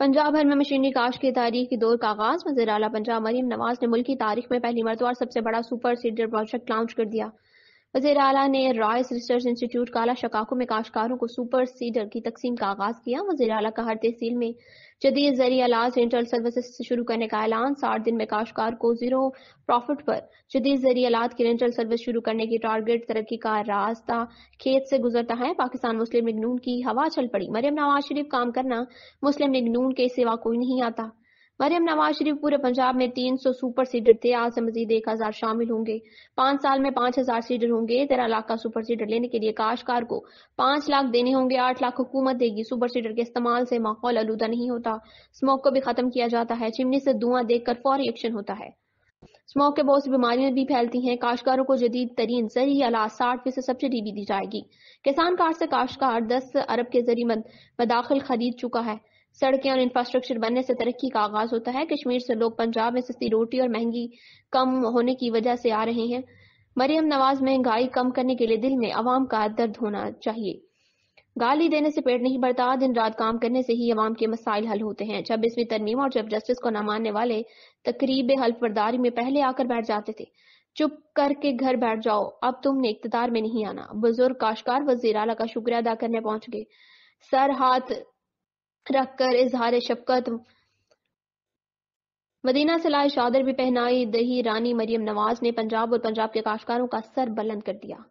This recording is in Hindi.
पंजाब भर में मशीनरी काश की तारीख की दौर का आगाज वजर अला पंजाब मरीम नवाज ने मुल्क की तारीख में पहली मरतबा सबसे बड़ा सुपर सीडर प्रोजेक्ट लॉन्च कर दिया वजीर अला ने रॉयस रिसर्च इंस्टीट्यूट काला शकाको में काशकारों को सुपर सीडर की तकसीम का आगाज किया वजीर अला का हर तहसील में जदीद जरिए अलाज रेंटल सर्विसेज शुरू करने का ऐलान साठ दिन में काशकार को जीरो प्रॉफिट पर जदीद जरिए अलाज की रेंटल सर्विस शुरू करने की टारगेट तरक्की का रास्ता खेत से गुजरता है पाकिस्तान मुस्लिम लीग नून की हवा चल पड़ी मरियम नवाज शरीफ काम करना मुस्लिम लीग नून के सिवा कोई नहीं आता मरियम नवाज शरीफ पूरे पंजाब में 300 सुपर सीडर थे आज से मजीद हजार शामिल होंगे पांच साल में पांच हजार सीडर होंगे तेरह लाख का सुपर सीडर लेने के लिए काशकार को पांच लाख देने होंगे आठ लाख हुकूमत देगी सुपर सीडर के इस्तेमाल से माहौल आलूदा नहीं होता स्मोक को भी खत्म किया जाता है चिमनी से धुआं देखकर फौरी एक्शन होता है स्मोक के बहुत सी बीमारियां भी फैलती हैं काश्तकारों को जदीद तरीन जरिए अला साठ फीसद सब्सिडी भी दी जाएगी किसान कार्ड से काश्तकार दस अरब के जरिए मदाखिल खरीद चुका है सड़कें और इंफ्रास्ट्रक्चर बनने से तरक्की का आगाज होता है कश्मीर से लोग पंजाब में सस्ती रोटी और महंगी कम होने की वजह से आ रहे हैं मरियम नवाज महंगाई कम करने के लिए दिल में आवाम का दर्द होना चाहिए गाली देने से पेट नहीं बढ़ता दिन रात काम करने से ही अवाम के मसाइल हल होते हैं जब इसमें तरमीम और चीफ जस्टिस को न मानने वाले तकरीब हल्फबरदारी में पहले आकर बैठ जाते थे चुप करके घर बैठ जाओ अब तुमने इकतदार में नहीं आना बुजुर्ग काशकार वजीर आला का शुक्रिया अदा करने पहुंच गए सर हाथ रख कर इजहार शफकत मदीना से लाए चादर भी पहनाई दही रानी मरियम नवाज ने पंजाब और पंजाब के काशकारों का सर बुलंद कर दिया